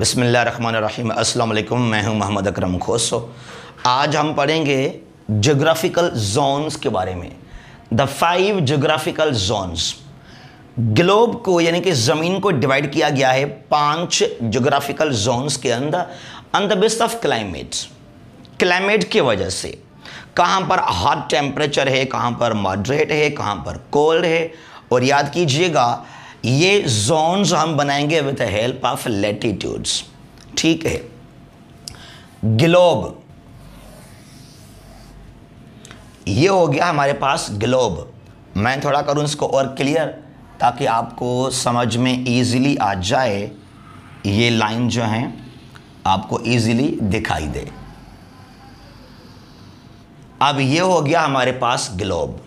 बसमिल्ल अल्लाम मैं हूं मोहम्मद अकरम खोसो आज हम पढ़ेंगे जोग्राफ़िकल जोन्स के बारे में the five geographical zones globe को यानी कि ज़मीन को डिवाइड किया गया है पांच जोग्राफ़िकल जोन्स के अंदर on the best of climates climate की वजह से कहाँ पर हॉट टेम्परेचर है कहाँ पर मॉडरेट है कहाँ पर कोल्ड है और याद कीजिएगा ये जोन्स हम बनाएंगे विद हेल्प ऑफ लेटीट्यूड्स ठीक है ग्लोब ये हो गया हमारे पास ग्लोब मैं थोड़ा करूं इसको और क्लियर ताकि आपको समझ में ईजिली आ जाए ये लाइन जो है आपको ईजिली दिखाई दे अब ये हो गया हमारे पास ग्लोब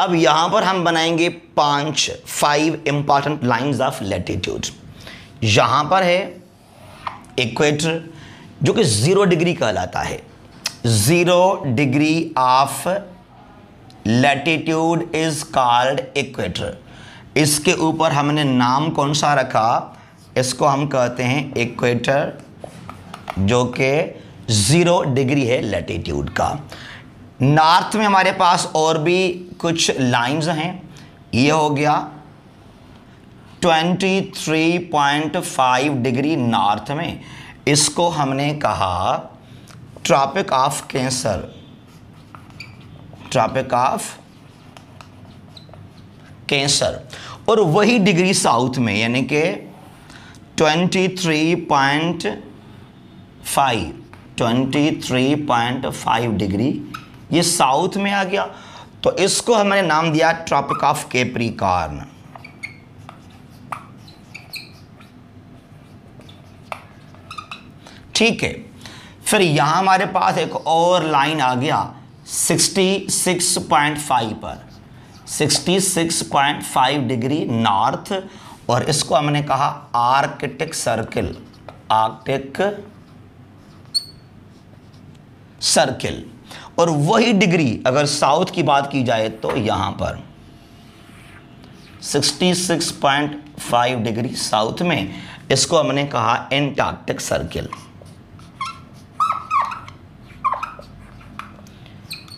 अब यहां पर हम बनाएंगे पांच five important lines of latitude यहां पर है इक्वेटर जो कि ज़ीरो डिग्री कहलाता है zero degree of latitude is called equator इसके ऊपर हमने नाम कौन सा रखा इसको हम कहते हैं इक्वेटर जो कि ज़ीरो डिग्री है लेटीट्यूड का नॉर्थ में हमारे पास और भी कुछ लाइन्स हैं ये हो गया 23.5 डिग्री नॉर्थ में इसको हमने कहा tropic of cancer tropic of cancer और वही डिग्री साउथ में यानी कि 23.5 23.5 डिग्री ये साउथ में आ गया तो इसको हमने नाम दिया ट्रॉपिक ऑफ केप्रिकॉर्न ठीक है फिर यहां हमारे पास एक और लाइन आ गया 66.5 पर 66.5 डिग्री नॉर्थ और इसको हमने कहा आर्कटिक सर्किल आर्कटिक सर्किल और वही डिग्री अगर साउथ की बात की जाए तो यहां पर 66.5 डिग्री साउथ में इसको हमने कहा एंटार्क्टिक सर्किल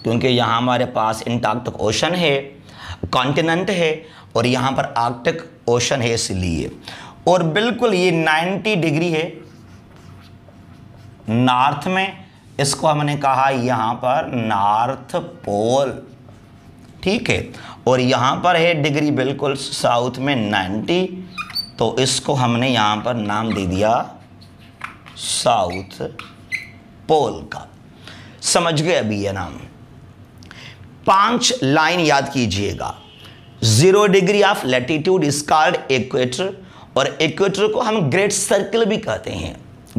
क्योंकि यहां हमारे पास एंटार्क्टिक ओशन है कॉन्टिनेंट है और यहां पर आर्कटिक ओशन है इसलिए और बिल्कुल ये 90 डिग्री है नॉर्थ में इसको हमने कहा यहाँ पर नॉर्थ पोल ठीक है और यहाँ पर है डिग्री बिल्कुल साउथ में 90 तो इसको हमने यहाँ पर नाम दे दिया साउथ पोल का समझ गए अभी ये नाम पांच लाइन याद कीजिएगा zero degree of latitude is called equator और इक्वेटर को हम ग्रेट सर्कल भी कहते हैं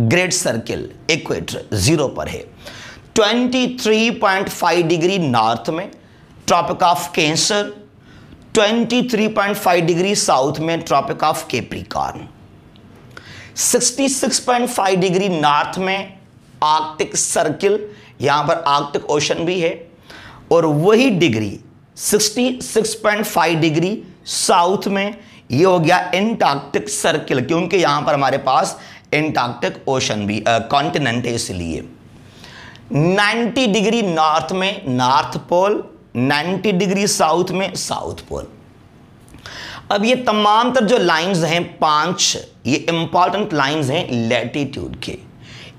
ग्रेट सर्किल इक्वेटर जीरो पर है 23.5 डिग्री नॉर्थ में tropic of cancer 23.5 degree south में tropic of capricorn 66.5 degree north में आर्कटिक सर्किल यहां पर आर्कटिक ओशन भी है और वही डिग्री 66.5 डिग्री साउथ में ये हो गया एंटार्क्टिक सर्किल क्योंकि यहां पर हमारे पास एंटार्क्टिक ओशन भी कॉन्टिनेंट uh, है इसलिए 90 डिग्री नॉर्थ में नॉर्थ पोल 90 डिग्री साउथ में साउथ पोल अब ये तमाम तर जो लाइंस हैं पांच ये इंपॉर्टेंट लाइंस हैं लेटीट्यूड के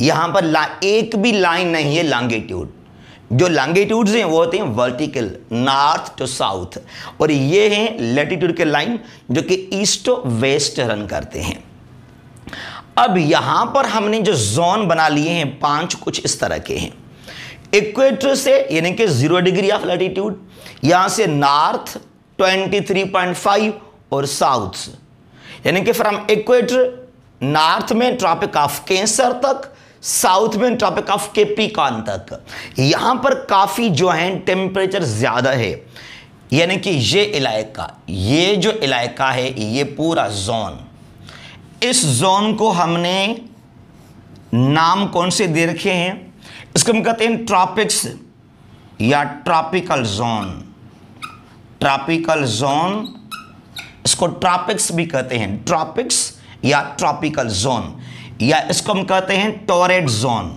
यहां पर एक भी लाइन नहीं है लॉन्गिट्यूड जो लॉन्गिट्यूड्स हैं वो होते हैं वर्टिकल नॉर्थ टू साउथ और ये हैं लेटीट्यूड के लाइन जो कि ईस्ट टू वेस्ट रन करते हैं अब यहां पर हमने जो जोन बना लिए हैं पांच कुछ इस तरह के हैं इक्वेटर से यानी कि जीरो डिग्री ऑफ लैटिट्यूड यहां से नॉर्थ 23.5 और साउथ यानी कि फ्रॉम इक्वेटर नॉर्थ में ट्रॉपिक ऑफ कैंसर तक साउथ में ट्रॉपिक ऑफ केपीकॉन तक यहां पर काफी जो है टेम्परेचर ज्यादा है यानी कि ये इलाका ये जो इलाका है ये पूरा जोन इस जोन को हमने नाम कौन से दे रखे हैं इसको हम कहते हैं ट्रॉपिक्स या ट्रॉपिकल जोन ट्रॉपिकल जोन इसको ट्रॉपिक्स भी कहते हैं ट्रॉपिक्स या ट्रॉपिकल जोन या इसको हम कहते हैं टोरेट जोन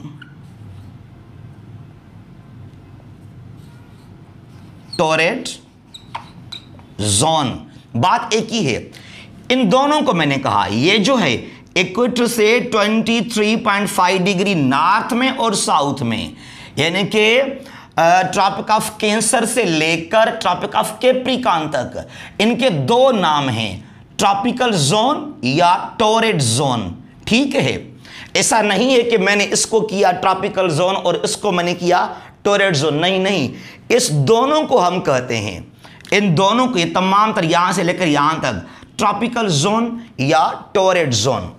टोरेट जोन बात एक ही है इन दोनों को मैंने कहा ये जो है इक्वेटर से 23.5 डिग्री नॉर्थ में और साउथ में यानी कि ट्रॉपिक ऑफ कैंसर से लेकर ट्रॉपिक ऑफ केप्रिकॉन तक इनके दो नाम हैं ट्रॉपिकल जोन या टोरेट जोन ठीक है ऐसा नहीं है कि मैंने इसको किया ट्रॉपिकल जोन और इसको मैंने किया टोरेट जोन नहीं नहीं इस दोनों को हम कहते हैं इन दोनों को ये तमाम तर यहाँ से लेकर यहाँ तक ट्रॉपिकल जोन या टोरेड जोन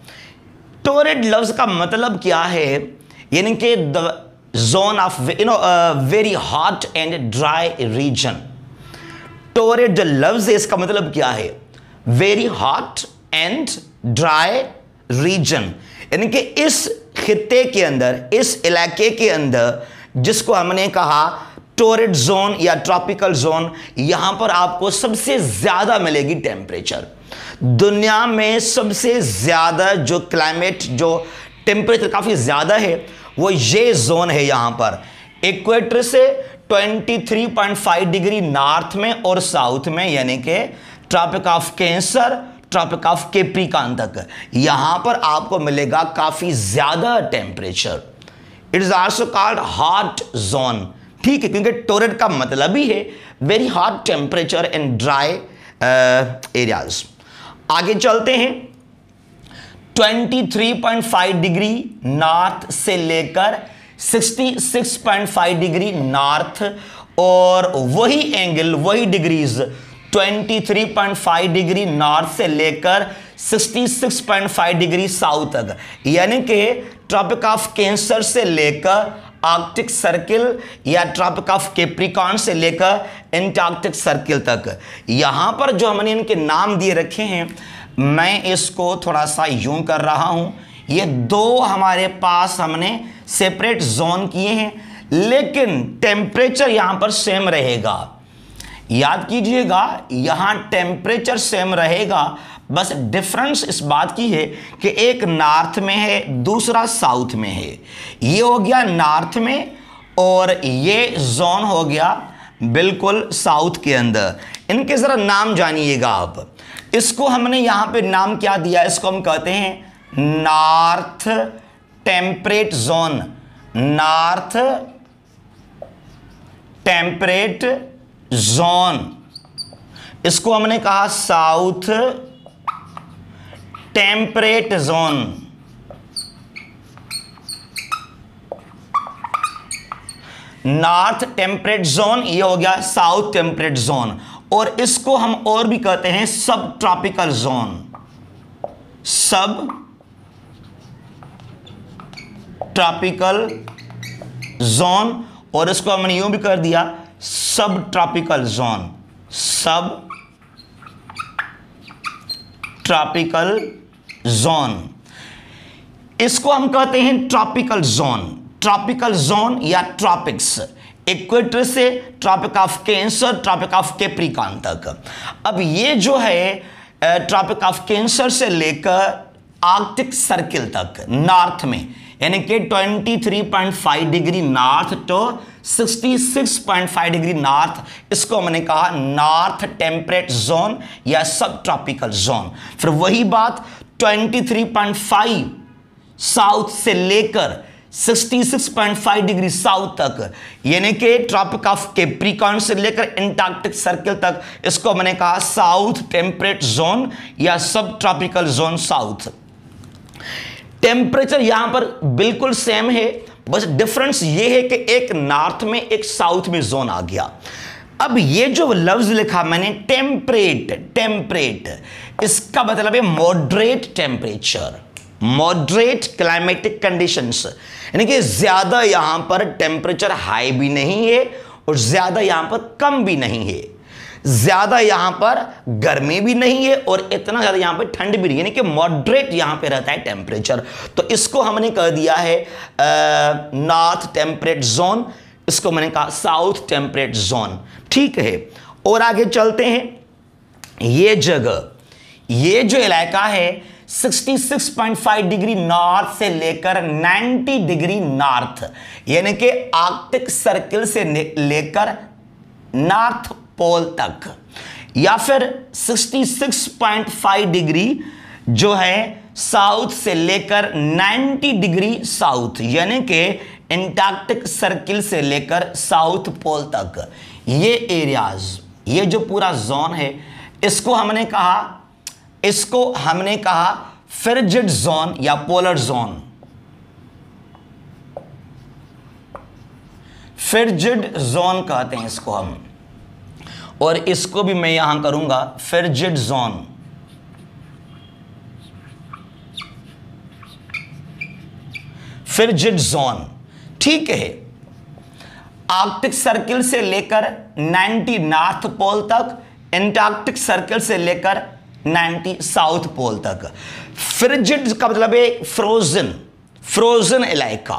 टोरेड लफ्ज का मतलब क्या है यानी कि the zone of you know very hot and dry region torrid जो लफ्ज है इसका मतलब क्या है very hot and dry region यानी कि इस खत्े के अंदर इस इलाके के अंदर जिसको हमने कहा टोरेड जोन या ट्रॉपिकल जोन यहां पर आपको सबसे ज्यादा मिलेगी टेम्परेचर दुनिया में सबसे ज़्यादा जो क्लाइमेट जो टेम्परेचर काफ़ी ज़्यादा है वो ये जोन है यहाँ पर इक्वेटर से 23.5 डिग्री नॉर्थ में और साउथ में यानी कि tropic of cancer tropic of capricorn तक यहाँ पर आपको मिलेगा काफ़ी ज़्यादा temperature it is also called hot zone ठीक है क्योंकि टोरेट का मतलब ही है very hot temperature and dry areas आगे चलते हैं 23.5 डिग्री नॉर्थ से लेकर 66.5 डिग्री नॉर्थ और वही एंगल वही डिग्रीज 23.5 डिग्री नॉर्थ से लेकर 66.5 डिग्री साउथ तक यानी कि ट्रॉपिक ऑफ कैंसर से लेकर आर्कटिक सर्किल या ट्रॉपिक ऑफ केप्रिकॉन से लेकर एंटार्कटिक सर्किल तक यहाँ पर जो हमने इनके नाम दिए रखे हैं मैं इसको थोड़ा सा यूं कर रहा हूँ ये दो हमारे पास हमने सेपरेट जोन किए हैं लेकिन टेम्परेचर यहाँ पर सेम रहेगा याद कीजिएगा यहाँ टेम्परेचर सेम रहेगा बस डिफरेंस इस बात की है कि एक नॉर्थ में है दूसरा साउथ में है ये हो गया नॉर्थ में और ये जोन हो गया बिल्कुल साउथ के अंदर इनके ज़रा नाम जानिएगा आप इसको हमने यहाँ पे नाम क्या दिया इसको हम कहते हैं north temperate zone north temperate zone इसको हमने कहा south temperate zone north temperate zone ये हो गया साउथ टेम्परेट जोन और इसको हम और भी कहते हैं subtropical zone subtropical zone और इसको हमने यूं भी कर दिया subtropical zone subtropical zone इसको हम कहते हैं ट्रॉपिकल जोन ट्रॉपिकल जोन या ट्रॉपिक्स इक्वेटर से tropic of cancer tropic of capricorn तक अब ये जो है ट्रॉपिक ऑफ कैंसर से लेकर आर्कटिक सर्किल तक नॉर्थ में यानी कि 23.5 degree north to 66.5 degree north इसको मैंने कहा नॉर्थ टेम्परेट जोन या सब ट्रॉपिकल जोन फिर वही बात 23.5 साउथ से लेकर 66.5 डिग्री साउथ तक यानी कि ट्रॉपिक ऑफ केप्रिकॉन से लेकर एंटार्क्टिक सर्कल तक इसको मैंने कहा साउथ टेम्परेट जोन या सब ट्रॉपिकल जोन साउथ टेम्परेचर यहां पर बिल्कुल सेम है बस डिफरेंस ये है कि एक नॉर्थ में एक साउथ में जोन आ गया अब ये जो लफ्ज लिखा मैंने टेम्परेट टेम्परेट इसका मतलब है moderate temperature moderate climatic conditions यानी कि ज्यादा यहां पर टेम्परेचर हाई भी नहीं है और ज्यादा यहां पर कम भी नहीं है ज्यादा यहां पर गर्मी भी नहीं है और इतना ज्यादा यहां पर ठंड भी नहीं यानी कि मॉडरेट यहां पे रहता है टेम्परेचर तो इसको हमने कह दिया है नॉर्थ टेम्परेट जोन इसको मैंने कहा साउथ टेम्परेट जोन ठीक है और आगे चलते हैं ये जगह ये जो इलाका है 66.5 डिग्री नॉर्थ से लेकर 90 डिग्री नॉर्थ यानी कि आर्कटिक सर्किल से लेकर नॉर्थ पोल तक या फिर 66.5 डिग्री जो है साउथ से लेकर 90 डिग्री साउथ यानी कि एंटार्कटिक सर्किल से लेकर साउथ पोल तक ये एरियाज ये जो पूरा जोन है इसको हमने कहा इसको हमने कहा फ्रिजिड जोन या पोलर जोन फिरजिड जोन कहते हैं इसको हम और इसको भी मैं यहां करूंगा फिरजिड जोन फिरजिड जोन ठीक है आर्कटिक सर्किल से लेकर 90 नॉर्थ पोल तक एंटार्कटिक सर्किल से लेकर 90 साउथ पोल तक फ्रिजिड का मतलब है फ्रोजन फ्रोजन इलाका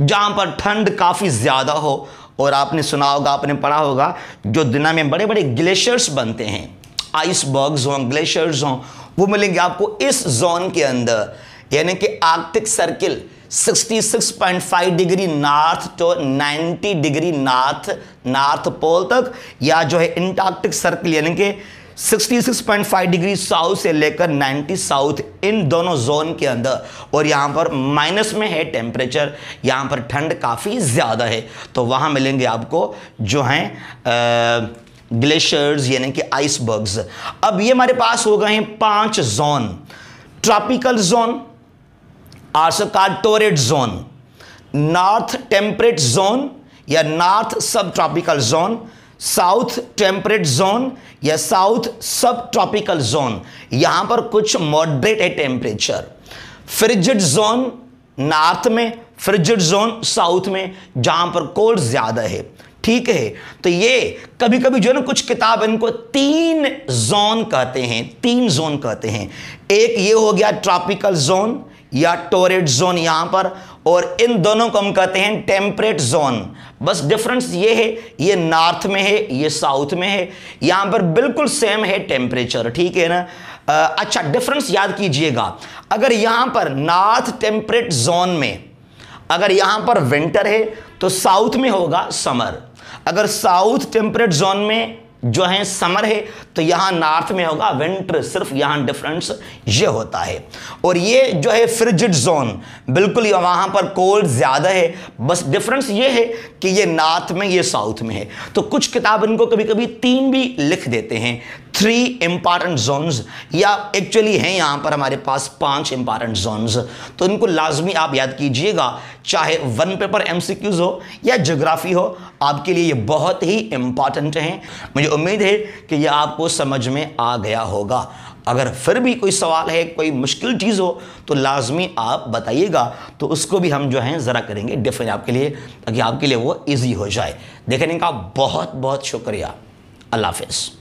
जहां पर ठंड काफ़ी ज़्यादा हो और आपने सुना होगा आपने पढ़ा होगा जो दुनिया में बड़े बड़े ग्लेशियर्स बनते हैं आइसबर्ग्स हों ग्लेशियर्स हों वो मिलेंगे आपको इस जोन के अंदर यानी कि arctic circle 66.5 degree north to 90 degree north north pole तक या जो है इंटार्क्टिक सर्कल यानी कि 66.5 डिग्री साउथ से लेकर 90 साउथ इन दोनों जोन के अंदर और यहाँ पर माइनस में है टेम्परेचर यहाँ पर ठंड काफ़ी ज़्यादा है तो वहाँ मिलेंगे आपको जो हैं ग्लेशियर्स यानी कि आइसबर्ग्स अब ये हमारे पास हो गए हैं पांच zone tropical zone also torrid zone north temperate zone या north subtropical zone south temperate zone या साउथ सब ट्रॉपिकल जोन यहां पर कुछ मॉडरेट है टेम्परेचर फ्रिजिड जोन नॉर्थ में फ्रिजिड जोन साउथ में जहां पर कोल्ड ज्यादा है ठीक है तो ये कभी कभी जो है ना कुछ किताब इनको तीन जोन कहते हैं तीन जोन कहते हैं एक ये हो गया ट्रॉपिकल जोन या टोरेट जोन यहां पर और इन दोनों को हम कहते हैं टेम्परेट जोन बस डिफरेंस ये है ये नॉर्थ में है ये साउथ में है यहां पर बिल्कुल सेम है टेम्परेचर ठीक है ना आ, अच्छा डिफरेंस याद कीजिएगा अगर यहां पर नॉर्थ टेम्परेट जोन में अगर यहां पर विंटर है तो साउथ में होगा समर अगर साउथ टेम्परेट जोन में जो है समर है तो यहां नॉर्थ में होगा विंटर सिर्फ यहां डिफरेंस ये होता है और ये जो है फ्रिजिड जोन बिल्कुल ये पर कोल्ड ज़्यादा है बस डिफरेंस ये है कि ये नॉर्थ में ये साउथ में है तो कुछ किताब इनको कभी कभी तीन भी लिख देते हैं थ्री इंपॉर्टेंट जोन्स या एक्चुअली हैं यहाँ पर हमारे पास पांच इंपॉर्टेंट जोन्स तो इनको लाजमी आप याद कीजिएगा चाहे वन पेपर एमसीक्यूज हो या जोग्राफी हो आपके लिए ये बहुत ही इम्पॉर्टेंट हैं मुझे उम्मीद है कि ये आपको समझ में आ गया होगा अगर फिर भी कोई सवाल है कोई मुश्किल चीज़ हो तो लाजमी आप बताइएगा तो उसको भी हम जो हैं ज़रा करेंगे डिफरेंट आपके लिए ताकि आपके लिए वो ईजी हो जाए देखने का बहुत बहुत शुक्रिया अल्लाह हाफिज़